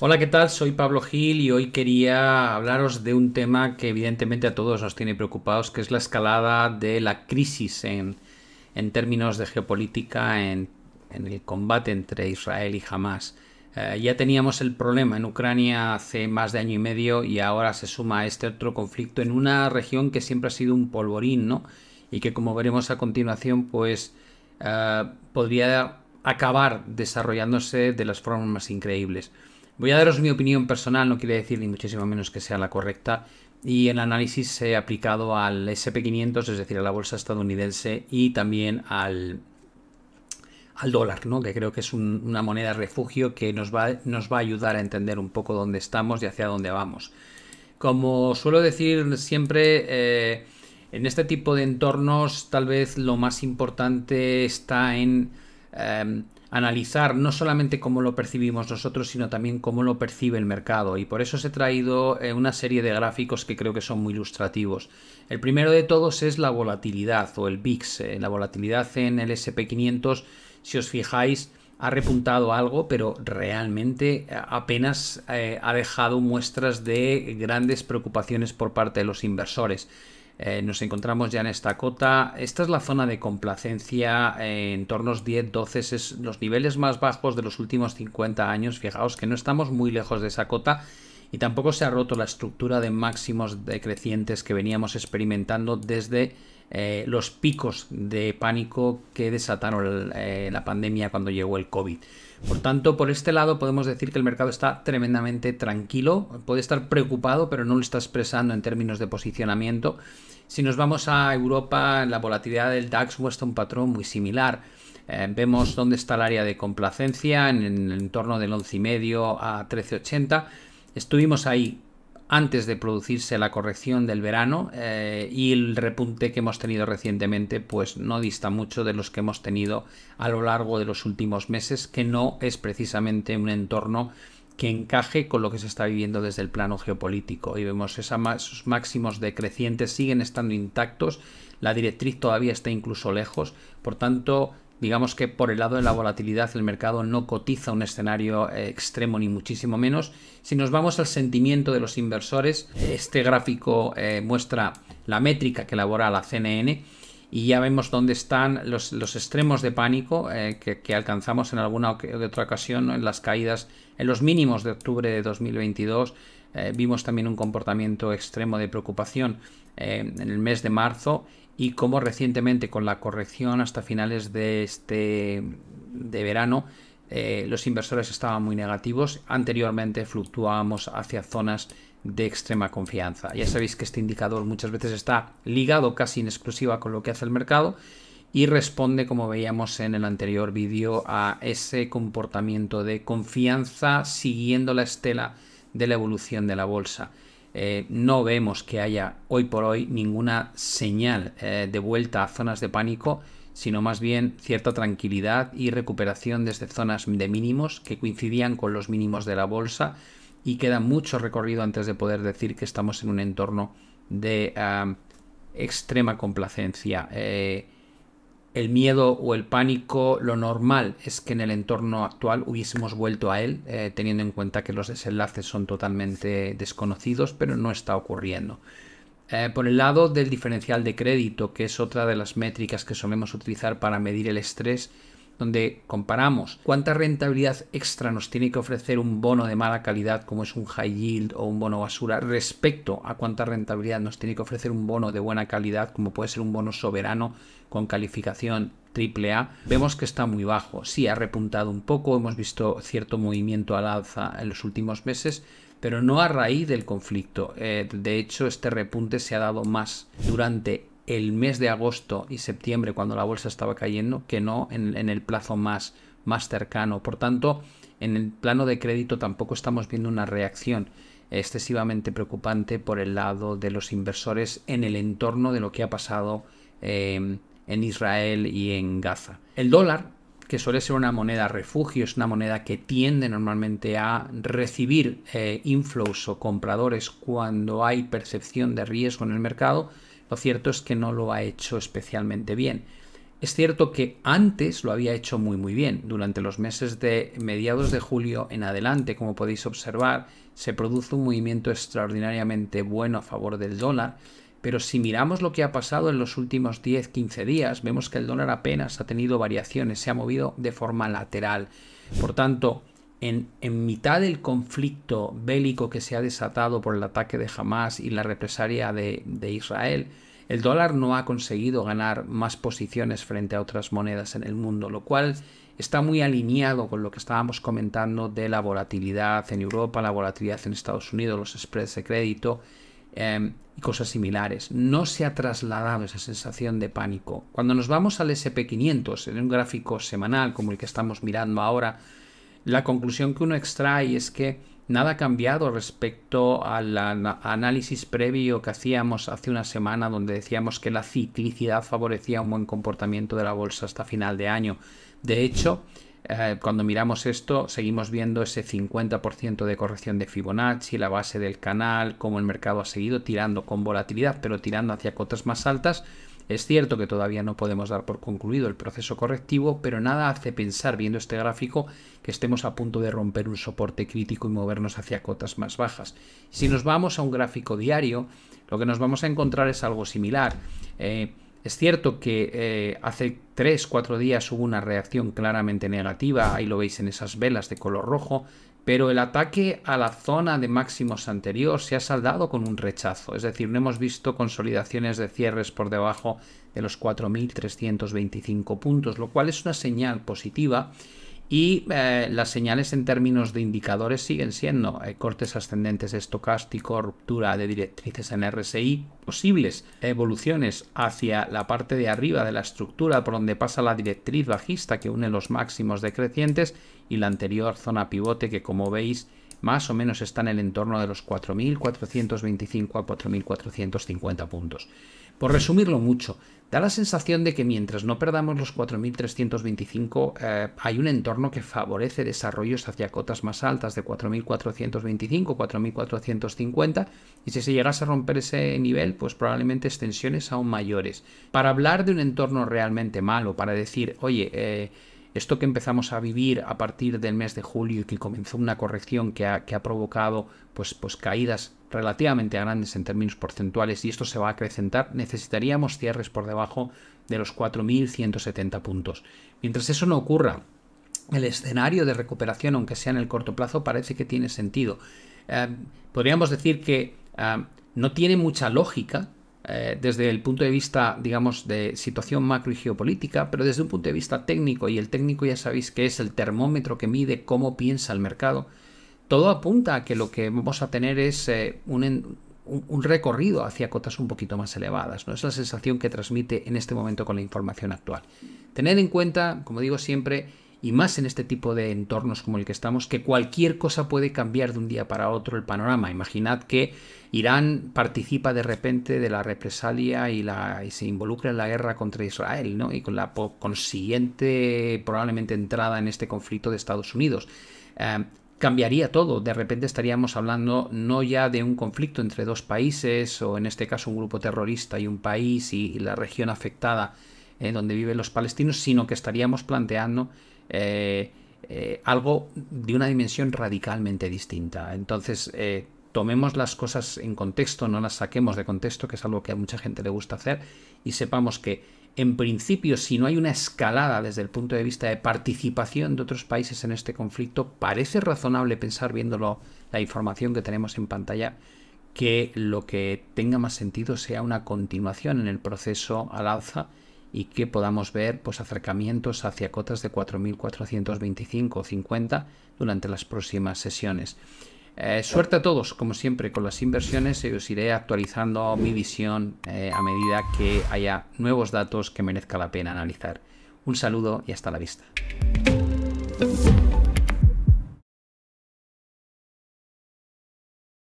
Hola, ¿qué tal? Soy Pablo Gil y hoy quería hablaros de un tema que evidentemente a todos nos tiene preocupados, que es la escalada de la crisis en, términos de geopolítica en, el combate entre Israel y Hamas. Eh, ya teníamos el problema en Ucrania hace más de año y medio y ahora se suma a este otro conflicto en una región que siempre ha sido un polvorín, ¿no? Y que como veremos a continuación, pues eh, podría acabar desarrollándose de las formas más increíbles. Voy a daros mi opinión personal, no quiere decir ni muchísimo menos que sea la correcta, y el análisis he aplicado al SP500, es decir, a la bolsa estadounidense y también al, al dólar, ¿no? que creo que es una moneda refugio que nos va, nos va a ayudar a entender un poco dónde estamos y hacia dónde vamos. Como suelo decir siempre, eh, en este tipo de entornos tal vez lo más importante está en Em, analizar no solamente cómo lo percibimos nosotros, sino también cómo lo percibe el mercado. Y por eso os he traído eh, una serie de gráficos que creo que son muy ilustrativos. El primero de todos es la volatilidad o el VIX. Eh, la volatilidad en el SP500, si os fijáis, ha repuntado algo, pero realmente eh, apenas ha dejado muestras de grandes preocupaciones por parte de los inversores. Eh, nos encontramos ya en esta cota. Esta es la zona de complacencia eh, en torno a 10-12, es los niveles más bajos de los últimos 50 años. Fijaos que no estamos muy lejos de esa cota y tampoco se ha roto la estructura de máximos decrecientes que veníamos experimentando desde eh, los picos de pánico que desataron eh, la pandemia cuando llegó el COVID. Por tanto, por este lado podemos decir que el mercado está tremendamente tranquilo, puede estar preocupado, pero no lo está expresando en términos de posicionamiento. Si nos vamos a Europa, la volatilidad del DAX muestra un patrón muy similar. Eh, vemos dónde está el área de complacencia, en, en el entorno del 11,5 a 13,80. Estuvimos ahí antes de producirse la corrección del verano eh, y el repunte que hemos tenido recientemente pues no dista mucho de los que hemos tenido a lo largo de los últimos meses que no es precisamente un entorno que encaje con lo que se está viviendo desde el plano geopolítico y vemos esa, esos máximos decrecientes siguen estando intactos la directriz todavía está incluso lejos por tanto digamos que por el lado de la volatilidad el mercado no cotiza un escenario eh, extremo ni muchísimo menos. Si nos vamos al sentimiento de los inversores, este gráfico eh, muestra la métrica que elabora la CNN y ya vemos dónde están los, extremos de pánico eh, que, alcanzamos en alguna o de otra ocasión en las caídas, en los mínimos de octubre de 2022. vimos también un comportamiento extremo de preocupación en el mes de marzo y como recientemente con la corrección hasta finales de este de verano eh, los inversores estaban muy negativos. Anteriormente fluctuábamos hacia zonas de extrema confianza. Ya sabéis que este indicador muchas veces está ligado casi en exclusiva con lo que hace el mercado y responde, como veíamos en el anterior vídeo, a ese comportamiento de confianza siguiendo la estela de la evolución de la bolsa. Eh, no vemos que haya hoy por hoy ninguna señal eh, de vuelta a zonas de pánico, sino más bien cierta tranquilidad y recuperación desde zonas de mínimos que coincidían con los mínimos de la bolsa y queda mucho recorrido antes de poder decir que estamos en un entorno de ah, extrema complacencia. Eh, el miedo o el pánico, lo normal es que en el entorno actual hubiésemos vuelto a él, eh, teniendo en cuenta que los desenlaces son totalmente desconocidos, pero no está ocurriendo. Eh, por el lado del diferencial de crédito, que es otra de las métricas que solemos utilizar para medir el estrés, donde comparamos cuánta rentabilidad extra nos tiene que ofrecer un bono de mala calidad como es un high yield o un bono basura respecto a cuánta rentabilidad nos tiene que ofrecer un bono de buena calidad como puede ser un bono soberano con calificación triple a vemos que está muy bajo. Sí, ha repuntado un poco, hemos visto cierto movimiento al alza en los últimos meses, pero no a raíz del conflicto. Eh, de hecho, este repunte se ha dado más durante el mes de agosto y septiembre cuando la bolsa estaba cayendo que no en, el plazo más, más cercano. Por tanto, en el plano de crédito tampoco estamos viendo una reacción excesivamente preocupante por el lado de los inversores en el entorno de lo que ha pasado em, en Israel y en Gaza. El dólar, que suele ser una moneda refugio, es una moneda que tiende normalmente a recibir eh, inflows o compradores cuando hay percepción de riesgo en el mercado, lo cierto es que no lo ha hecho especialmente bien. Es cierto que antes lo había hecho muy muy bien. Durante los meses de mediados de julio en adelante, como podéis observar, se produce un movimiento extraordinariamente bueno a favor del dólar. Pero si miramos lo que ha pasado en los últimos 10-15 días, vemos que el dólar apenas ha tenido variaciones, se ha movido de forma lateral. Por tanto, en, mitad del conflicto bélico que se ha desatado por el ataque de Hamas y la represalia de, Israel, el dólar no ha conseguido ganar más posiciones frente a otras monedas en el mundo, lo cual está muy alineado con lo que estábamos comentando de la volatilidad en Europa, la volatilidad en Estados Unidos, los spreads de crédito em, y cosas similares. No se ha trasladado esa sensación de pánico. Cuando nos vamos al SP500, en un gráfico semanal como el que estamos mirando ahora, la conclusión que uno extrae es que nada ha cambiado respecto al análisis previo que hacíamos hace una semana donde decíamos que la ciclicidad favorecía un buen comportamiento de la bolsa hasta final de año. De hecho, eh, cuando miramos esto, seguimos viendo ese 50% de corrección de Fibonacci, la base del canal, cómo el mercado ha seguido tirando con volatilidad, pero tirando hacia cotas más altas, es cierto que todavía no podemos dar por concluido el proceso correctivo, pero nada hace pensar viendo este gráfico que estemos a punto de romper un soporte crítico y movernos hacia cotas más bajas. Si nos vamos a un gráfico diario, lo que nos vamos a encontrar es algo similar. Eh, es cierto que eh, hace 3, 4 días hubo una reacción claramente negativa, ahí lo veis en esas velas de color rojo, pero el ataque a la zona de máximos anterior se ha saldado con un rechazo, es decir, no hemos visto consolidaciones de cierres por debajo de los 4.325 puntos, lo cual es una señal positiva y eh, las señales en términos de indicadores siguen siendo eh, cortes ascendentes estocásticos, ruptura de directrices en RSI, posibles evoluciones hacia la parte de arriba de la estructura por donde pasa la directriz bajista que une los máximos decrecientes y la anterior zona pivote que como veis más o menos está en el entorno de los 4.425 a 4.450 puntos. Por resumirlo mucho, Da la sensación de que mientras no perdamos los 4.325, eh, hay un entorno que favorece desarrollos hacia cotas más altas de 4.425, 4.450, y si se llegase a romper ese nivel, pues probablemente extensiones aún mayores. Para hablar de un entorno realmente malo, para decir, oye, eh, esto que empezamos a vivir a partir del mes de julio y que comenzó una corrección que ha, provocado pues, pues caídas relativamente grandes en términos porcentuales y esto se va a acrecentar, necesitaríamos cierres por debajo de los 4.170 puntos. Mientras eso no ocurra, el escenario de recuperación, aunque sea en el corto plazo, parece que tiene sentido. Eh, podríamos decir que eh, no tiene mucha lógica eh, desde el punto de vista, digamos, de situación macro y geopolítica, pero desde un punto de vista técnico, y el técnico ya sabéis que es el termómetro que mide cómo piensa el mercado, todo apunta a que lo que vamos a tener es eh, un, recorrido hacia cotas un poquito más elevadas. ¿no? Es la sensación que transmite en este momento con la información actual. Tened en cuenta, como digo siempre, y más en este tipo de entornos como el que estamos, que cualquier cosa puede cambiar de un día para otro el panorama. Imaginad que Irán participa de repente de la represalia y, la, y se involucra en la guerra contra Israel, ¿no? Y con la consiguiente probablemente entrada en este conflicto de Estados Unidos. Em, cambiaría todo. De repente estaríamos hablando no ya de un conflicto entre dos países o en este caso un grupo terrorista y un país y la región afectada eh, donde viven los palestinos, sino que estaríamos planteando eh, eh, algo de una dimensión radicalmente distinta. Entonces, tomemos las cosas en contexto, no las saquemos de contexto, que es algo que a mucha gente le gusta hacer, y sepamos que, en principio, si no hay una escalada desde el punto de vista de participación de otros países en este conflicto, parece razonable pensar, viéndolo la información que tenemos en pantalla, que lo que tenga más sentido sea una continuación en el proceso al alza y que podamos ver pues, acercamientos hacia cotas de 4.425 o 50 durante las próximas sesiones. Eh, suerte a todos, como siempre, con las inversiones. y Os iré actualizando mi visión eh, a medida que haya nuevos datos que merezca la pena analizar. Un saludo y hasta la vista.